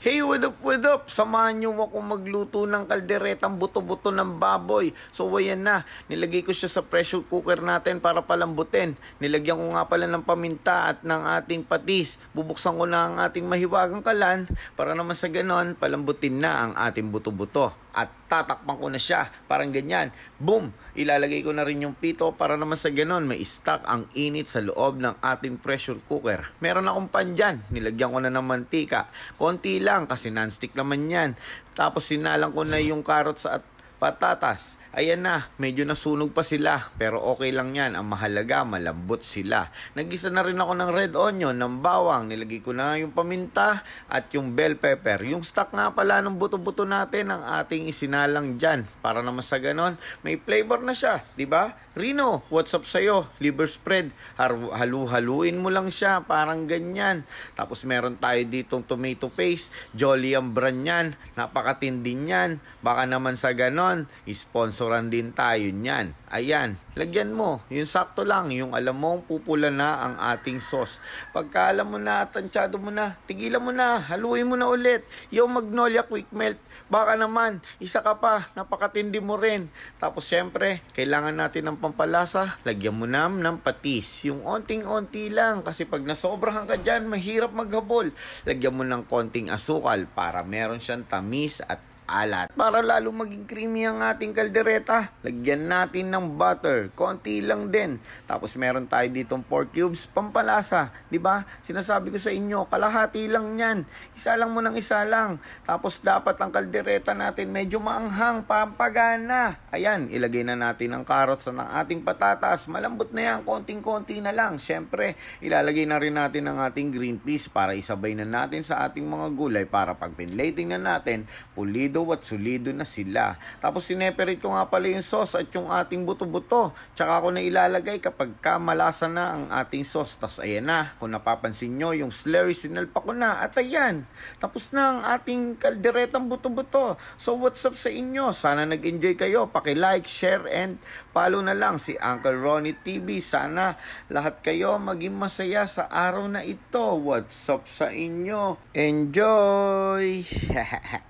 Hey, what up, what up? Samahan niyo ako magluto ng kalderetang buto-buto ng baboy. So, ayan na. Nilagay ko siya sa pressure cooker natin para palambutin. Nilagyan ko nga pala ng paminta at ng ating patis. Bubuksan ko na ang ating mahiwagang kalan para naman sa ganon, palambutin na ang ating buto-buto. At tatakpan ko na siya. Parang ganyan. Boom! Ilalagay ko na rin yung pito para naman sa ganon may stock ang init sa loob ng ating pressure cooker. Meron akong pan dyan. Nilagyan ko na ng mantika. Konti lang kasi nonstick naman yan. Tapos sinalang ko na yung carrot sa at Patatas, ayan na, medyo nasunog pa sila pero okay lang yan. Ang mahalaga, malambot sila. Nagisa na rin ako ng red onion, ng bawang, nilagay ko na yung paminta at yung bell pepper. Yung stock nga pala ng buto-buto natin ang ating isinalang dyan para naman sa ganon may flavor na siya, 'di ba? Rino, what's up sa'yo? Liver spread, halu-haluin mo lang siya, parang ganyan. Tapos meron tayo ditong tomato paste, Jolly ang brand niyan, napakatindi niyan. Baka naman sa ganon ganon. Sponsoran din tayo niyan. Ayan, lagyan mo. Yung sakto lang, yung alam mong pupula na ang ating sauce. Pagka alam mo na, tansyado mo na, tigilan mo na, haluin mo na ulit. Yung Magnolia Quick Melt, baka naman, isa ka pa, napakatindi mo rin. Tapos syempre, kailangan natin ng pampalasa, lagyan mo na ng patis. Yung onting-onti lang, kasi pag nasobrahan ka dyan, mahirap maghabol. Lagyan mo ng konting asukal para meron siyang tamis at alat. Para lalo maging creamy ang ating kaldereta, lagyan natin ng butter, konti lang din. Tapos meron tayo ditong 4 cubes, pampalasa, 'di ba? Sinasabi ko sa inyo, kalahati lang 'yan. Isa lang mo ng isa lang. Tapos dapat ang kaldereta natin medyo maanghang, pampagana. Ayan, ilagay na natin ang carrots sa ating patatas. Malambot na 'yan, konting-konti na lang. Syempre, ilalagay na rin natin ang ating green peas para isabay na natin sa ating mga gulay para pag pinlating na natin, pulido talo at solido na sila. Tapos sineperate ko nga pala yung sauce at yung ating buto-buto. Tsaka ako na ilalagay kapag ka malasa na ang ating sauce. Tapos ayan na, kung napapansin nyo, yung slurry sinalpa ko na. At ayan, tapos na ang ating kalderetang buto-buto. So what's up sa inyo? Sana nag-enjoy kayo. Paki-like, share, and follow na lang si Uncle Ronnie TV. Sana lahat kayo maging masaya sa araw na ito. What's up sa inyo? Enjoy!